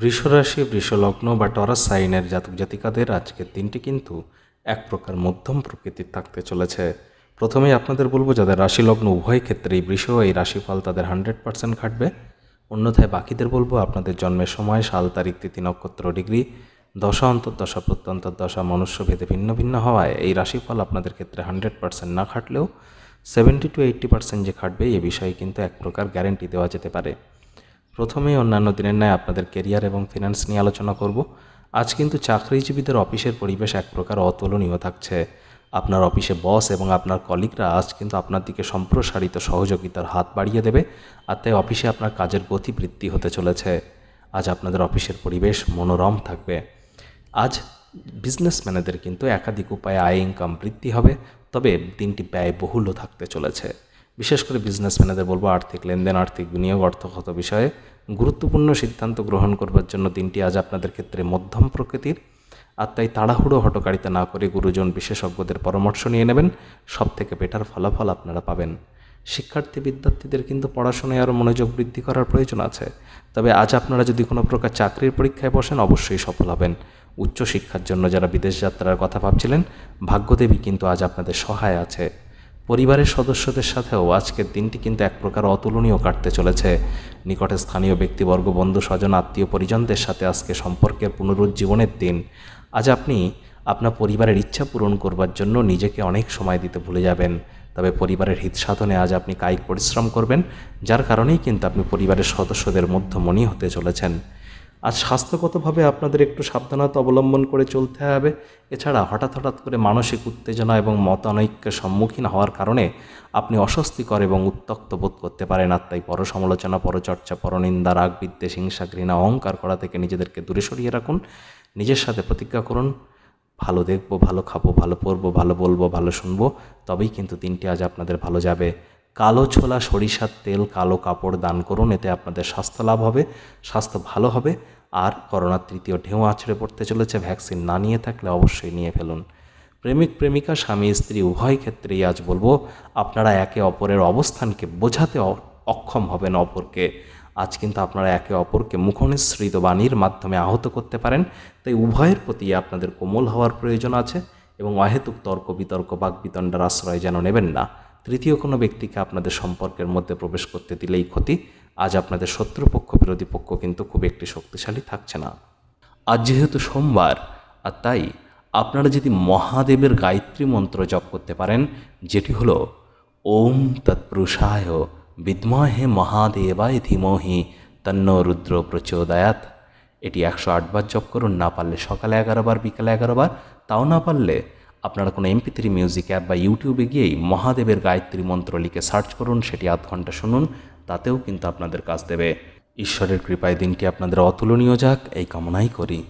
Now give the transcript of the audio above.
বৃষরাশি বৃষলগ্ন বা টরাস সাইনের জাতক জাতিকাদের আজকের দিনটি কিন্তু এক প্রকার মধ্যম প্রকৃতির থাকতে চলেছে প্রথমেই আপনাদের বলবো যাদের রাশি লগ্ন উভয় ক্ষেত্রেই বৃষ এই রাশিফল তাদের হান্ড্রেড পার্সেন্ট খাটবে অন্যথায় বাকিদের বলবো আপনাদের জন্মের সময় সাল তারিখ তিথি নক্ষত্র ডিগ্রি দশা অন্তর্দশা প্রত্যন্তর দশা মনুষ্যভেদে ভিন্ন ভিন্ন হওয়ায় এই রাশিফল আপনাদের ক্ষেত্রে হান্ড্রেড পার্সেন্ট না খাটলেও সেভেন্টি টু এইটটি পার্সেন্ট যে খাটবে এ বিষয়ে কিন্তু এক প্রকার গ্যারেন্টি দেওয়া যেতে পারে প্রথমেই অন্যান্য দিনের ন্যায় আপনাদের কেরিয়ার এবং ফিনান্স নিয়ে আলোচনা করব আজ কিন্তু চাকরিজীবীদের অফিসের পরিবেশ এক প্রকার অতুলনীয় থাকছে আপনার অফিসে বস এবং আপনার কলিগরা আজ কিন্তু আপনার দিকে সম্প্রসারিত সহযোগিতার হাত বাড়িয়ে দেবে আর তাই অফিসে আপনার কাজের গতি বৃদ্ধি হতে চলেছে আজ আপনাদের অফিসের পরিবেশ মনোরম থাকবে আজ বিজনেসম্যানেদের কিন্তু একাধিক উপায়ে আয় ইনকাম বৃদ্ধি হবে তবে দিনটি ব্যয়বহুলও থাকতে চলেছে বিশেষ করে বিজনেসম্যানেদের বলবো আর্থিক লেনদেন আর্থিক বিনিয়োগ অর্থগত বিষয়ে গুরুত্বপূর্ণ সিদ্ধান্ত গ্রহণ করবার জন্য দিনটি আজ আপনাদের ক্ষেত্রে মধ্যম প্রকৃতির আর তাই তাড়াহুড়ো হটকারিতা না করে গুরুজন বিশেষজ্ঞদের পরামর্শ নিয়ে নেবেন সব থেকে বেটার ফলাফল আপনারা পাবেন শিক্ষার্থী বিদ্যার্থীদের কিন্তু পড়াশোনায় আরও মনোযোগ বৃদ্ধি করার প্রয়োজন আছে তবে আজ আপনারা যদি কোনো প্রকার চাকরির পরীক্ষায় বসেন অবশ্যই সফল হবেন উচ্চশিক্ষার জন্য যারা বিদেশ যাত্রার কথা ভাবছিলেন ভাগ্যদেবী কিন্তু আজ আপনাদের সহায় আছে পরিবারের সদস্যদের সাথেও আজকের দিনটি কিন্তু এক প্রকার অতুলনীয় কাটতে চলেছে নিকটে স্থানীয় ব্যক্তিবর্গ বন্ধু স্বজন আত্মীয় পরিজনদের সাথে আজকে সম্পর্কের পুনরুজ্জীবনের দিন আজ আপনি আপনার পরিবারের ইচ্ছা পূরণ করবার জন্য নিজেকে অনেক সময় দিতে ভুলে যাবেন তবে পরিবারের হিত সাধনে আজ আপনি কায়িক পরিশ্রম করবেন যার কারণেই কিন্তু আপনি পরিবারের সদস্যদের মধ্যমণি হতে চলেছেন আজ স্বাস্থ্যগতভাবে আপনাদের একটু সাবধানতা অবলম্বন করে চলতে হবে এছাড়া হঠাৎ হঠাৎ করে মানসিক উত্তেজনা এবং মতানৈক্যের সম্মুখীন হওয়ার কারণে আপনি অস্বস্তিকর এবং উত্তক্ত বোধ করতে পারেন আর তাই পর সমালোচনা পরচর্চা পরনিন্দা রাগ বিদ্বেষ হিংসা ঘৃণা অহংকার করা থেকে নিজেদেরকে দূরে সরিয়ে রাখুন নিজের সাথে প্রতিজ্ঞা করুন ভালো দেখবো ভালো খাবো ভালো পরবো ভালো বলবো ভালো শুনবো তবেই কিন্তু দিনটি আজ আপনাদের ভালো যাবে কালো ছোলা সরিষার তেল কালো কাপড় দান করুন এতে আপনাদের স্বাস্থ্য লাভ হবে স্বাস্থ্য ভালো হবে আর করোনার তৃতীয় ঢেউ আছড়ে পড়তে চলেছে ভ্যাকসিন না নিয়ে থাকলে অবশ্যই নিয়ে ফেলুন প্রেমিক প্রেমিকা স্বামী স্ত্রী উভয় ক্ষেত্রেই আজ বলবো আপনারা একে অপরের অবস্থানকে বোঝাতে অক্ষম হবেন অপরকে আজ কিন্তু আপনারা একে অপরকে মুখনিসৃত বাণীর মাধ্যমে আহত করতে পারেন তাই উভয়ের প্রতি আপনাদের কোমল হওয়ার প্রয়োজন আছে এবং অহেতুক তর্ক বিতর্ক বাকবিতণ্ডার আশ্রয় যেন নেবেন না তৃতীয় কোনো ব্যক্তিকে আপনাদের সম্পর্কের মধ্যে প্রবেশ করতে দিলেই ক্ষতি আজ আপনাদের শত্রুপক্ষ বিরোধী পক্ষ কিন্তু খুব একটি শক্তিশালী থাকছে না আজ যেহেতু সোমবার আর তাই আপনারা যদি মহাদেবের গায়ত্রী মন্ত্র জপ করতে পারেন যেটি হল ওম তৎপুরুষায় বিদ্মহে মহাদেবায় ধীমহি তন্ন রুদ্র প্রচোদয়াত এটি একশো আটবার জপ করুন না পারলে সকালে এগারোবার বিকালে এগারোবার তাও না পারলে আপনারা কোনো এমপি থ্রি মিউজিক অ্যাপ বা ইউটিউবে গিয়েই মহাদেবের গায়ত্রী মন্ত্র লিখে সার্চ করুন সেটি আধ ঘন্টা শুনুন তাতেও কিন্তু আপনাদের কাজ দেবে ঈশ্বরের কৃপায় দিনটি আপনাদের অতুলনীয় যাক এই কামনাই করি